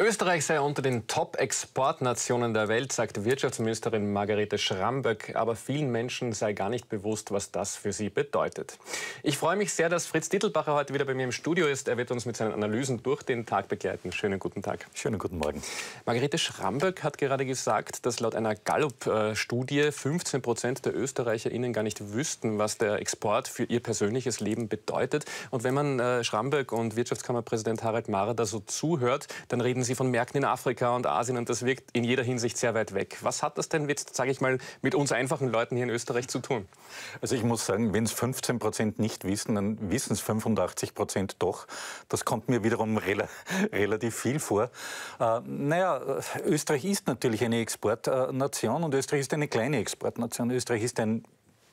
Österreich sei unter den Top-Exportnationen der Welt, sagt Wirtschaftsministerin Margarete Schramböck. Aber vielen Menschen sei gar nicht bewusst, was das für sie bedeutet. Ich freue mich sehr, dass Fritz Dittelbacher heute wieder bei mir im Studio ist. Er wird uns mit seinen Analysen durch den Tag begleiten. Schönen guten Tag. Schönen guten Morgen. Margarete Schramböck hat gerade gesagt, dass laut einer Gallup-Studie 15 Prozent der ÖsterreicherInnen gar nicht wüssten, was der Export für ihr persönliches Leben bedeutet. Und wenn man äh, Schramböck und Wirtschaftskammerpräsident Harald Mara da so zuhört, dann reden sie Sie von Märkten in Afrika und Asien und das wirkt in jeder Hinsicht sehr weit weg. Was hat das denn jetzt, sage ich mal, mit uns einfachen Leuten hier in Österreich zu tun? Also ich muss sagen, wenn es 15 Prozent nicht wissen, dann wissen es 85 Prozent doch. Das kommt mir wiederum rela relativ viel vor. Äh, naja, Österreich ist natürlich eine Exportnation und Österreich ist eine kleine Exportnation. Österreich ist ein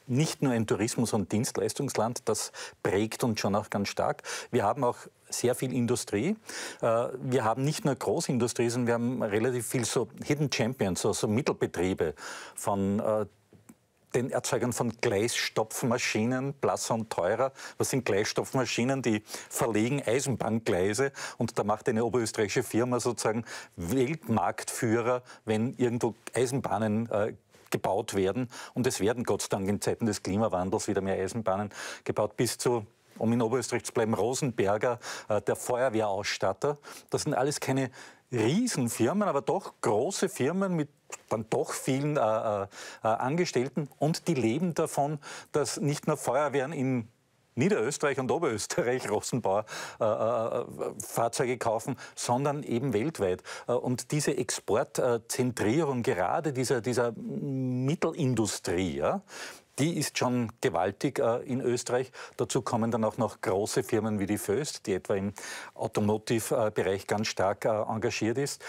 nicht nur ein Tourismus- und Dienstleistungsland, das prägt uns schon auch ganz stark. Wir haben auch sehr viel Industrie. Äh, wir haben nicht nur Großindustrie, sondern wir haben relativ viel so Hidden Champions, so also Mittelbetriebe von äh, den Erzeugern von Gleisstopfmaschinen, blasser und teurer. Was sind Gleisstopfmaschinen? Die verlegen Eisenbahngleise und da macht eine oberösterreichische Firma sozusagen Weltmarktführer, wenn irgendwo Eisenbahnen äh, gebaut werden. Und es werden Gott sei Dank in Zeiten des Klimawandels wieder mehr Eisenbahnen gebaut, bis zu um in Oberösterreich zu bleiben, Rosenberger, äh, der Feuerwehrausstatter. Das sind alles keine Riesenfirmen, aber doch große Firmen mit dann doch vielen äh, äh, äh Angestellten und die leben davon, dass nicht nur Feuerwehren in Niederösterreich und Oberösterreich Rosenbauer äh, äh, äh, Fahrzeuge kaufen, sondern eben weltweit. Äh, und diese Exportzentrierung gerade dieser, dieser Mittelindustrie, ja, die ist schon gewaltig äh, in Österreich. Dazu kommen dann auch noch große Firmen wie die Föst, die etwa im Automotive-Bereich ganz stark äh, engagiert ist.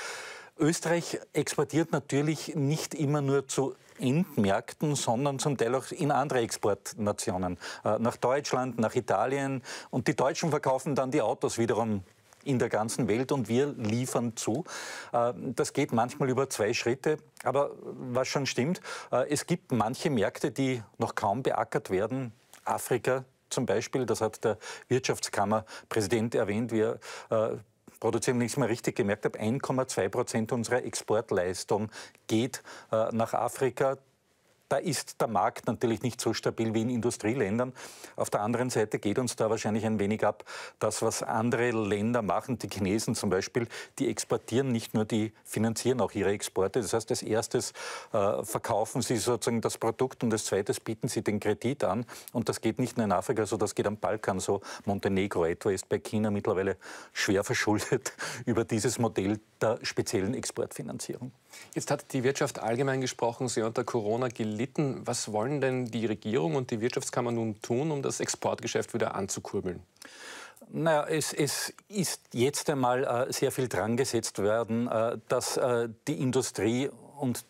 Österreich exportiert natürlich nicht immer nur zu Endmärkten, sondern zum Teil auch in andere Exportnationen. Äh, nach Deutschland, nach Italien. Und die Deutschen verkaufen dann die Autos wiederum in der ganzen Welt und wir liefern zu. Äh, das geht manchmal über zwei Schritte, aber was schon stimmt, äh, es gibt manche Märkte, die noch kaum beackert werden. Afrika zum Beispiel, das hat der Wirtschaftskammerpräsident erwähnt, wir produzieren, wenn ich es mal richtig gemerkt habe, 1,2 Prozent unserer Exportleistung geht äh, nach Afrika. Da ist der Markt natürlich nicht so stabil wie in Industrieländern. Auf der anderen Seite geht uns da wahrscheinlich ein wenig ab, das, was andere Länder machen, die Chinesen zum Beispiel, die exportieren nicht nur, die finanzieren auch ihre Exporte. Das heißt, als erstes äh, verkaufen sie sozusagen das Produkt und als zweites bieten sie den Kredit an. Und das geht nicht nur in Afrika so, das geht am Balkan so. Montenegro etwa ist bei China mittlerweile schwer verschuldet über dieses Modell der speziellen Exportfinanzierung. Jetzt hat die Wirtschaft allgemein gesprochen, sehr unter Corona gelitten. Was wollen denn die Regierung und die Wirtschaftskammer nun tun, um das Exportgeschäft wieder anzukurbeln? Naja, es, es ist jetzt einmal äh, sehr viel dran gesetzt werden, äh, dass äh, die Industrie und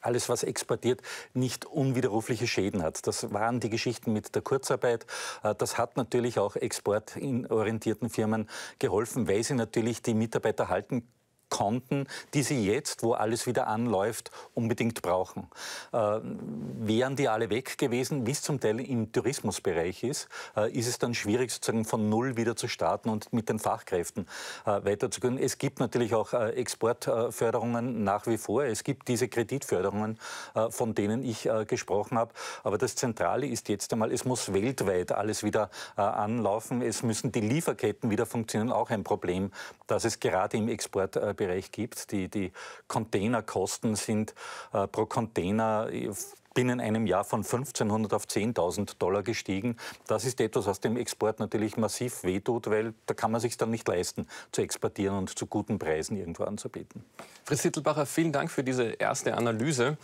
alles, was exportiert, nicht unwiderrufliche Schäden hat. Das waren die Geschichten mit der Kurzarbeit. Äh, das hat natürlich auch exportorientierten Firmen geholfen, weil sie natürlich die Mitarbeiter halten konnten, die sie jetzt, wo alles wieder anläuft, unbedingt brauchen. Äh, wären die alle weg gewesen, wie es zum Teil im Tourismusbereich ist, äh, ist es dann schwierig, sozusagen von Null wieder zu starten und mit den Fachkräften äh, weiterzugehen. Es gibt natürlich auch äh, Exportförderungen nach wie vor. Es gibt diese Kreditförderungen, äh, von denen ich äh, gesprochen habe. Aber das Zentrale ist jetzt einmal, es muss weltweit alles wieder anlaufen. Es müssen die Lieferketten wieder funktionieren. Auch ein Problem, dass es gerade im Export Bereich gibt. Die, die Containerkosten sind äh, pro Container äh, binnen einem Jahr von 1500 auf 10.000 Dollar gestiegen. Das ist etwas, was dem Export natürlich massiv wehtut, weil da kann man sich dann nicht leisten, zu exportieren und zu guten Preisen irgendwo anzubieten. Fritz Sittelbacher, vielen Dank für diese erste Analyse.